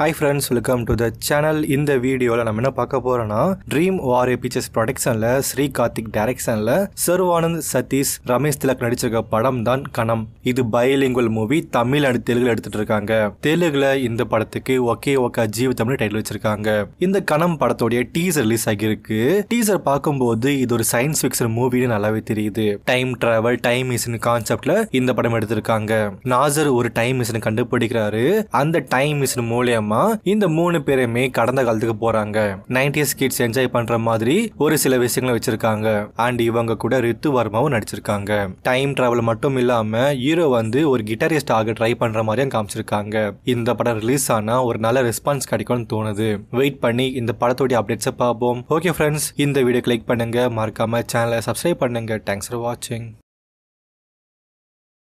high friends welcome to the channel இந்த வீடியோவில் நம்ம என்ன பார்க்க போகிறோம்னா ட்ரீம் வாரிய பிக்சர்ஸ் ப்ரொடக்ஷனில் ஸ்ரீ கார்த்திக் டைரக்ஷனில் சர்வானந்த் சதீஷ் ரமேஷ் திலக் நடிச்சிருக்க படம் தான் கணம் இது பயலிங்குவல் மூவி தமிழ் அண்ட் தெலுங்குல எடுத்துட்டு இருக்காங்க தெலுங்குல இந்த படத்துக்கு ஒகே ஒக்கா ஜீவ் தமிழ் டைட்டில் வச்சிருக்காங்க இந்த கணம் படத்தோடைய டீசர் ரிலீஸ் ஆகியிருக்கு டீசர் பார்க்கும்போது இது ஒரு சயின்ஸ் ஃபிக்ஷன் மூவின்னு நல்லாவே தெரியுது டைம் டிராவல் டைம் மிஷின் கான்செப்ட்ல இந்த படம் எடுத்திருக்காங்க நாசர் ஒரு டைம் மிஷின் கண்டுபிடிக்கிறாரு அந்த டைம் மிஷின் மூலியம் மூலமா இந்த மூணு பேருமே கடந்த காலத்துக்கு போறாங்க நைன்டிஸ் கிட்ஸ் என்ஜாய் பண்ற மாதிரி ஒரு சில விஷயங்களை வச்சிருக்காங்க அண்ட் இவங்க கூட ரித்து வர்மாவும் நடிச்சிருக்காங்க டைம் டிராவல் மட்டும் இல்லாம ஹீரோ வந்து ஒரு கிட்டாரிஸ்ட் ஆக ட்ரை பண்ற மாதிரியும் காமிச்சிருக்காங்க இந்த படம் ரிலீஸ் ஆனா ஒரு நல்ல ரெஸ்பான்ஸ் கிடைக்கும்னு தோணுது வெயிட் பண்ணி இந்த படத்தோடைய அப்டேட்ஸை பார்ப்போம் ஓகே ஃப்ரெண்ட்ஸ் இந்த வீடியோ கிளிக் பண்ணுங்க மறக்காம சேனலை சப்ஸ்கிரைப் பண்ணுங்க தேங்க்ஸ் ஃபார் வாட்சிங்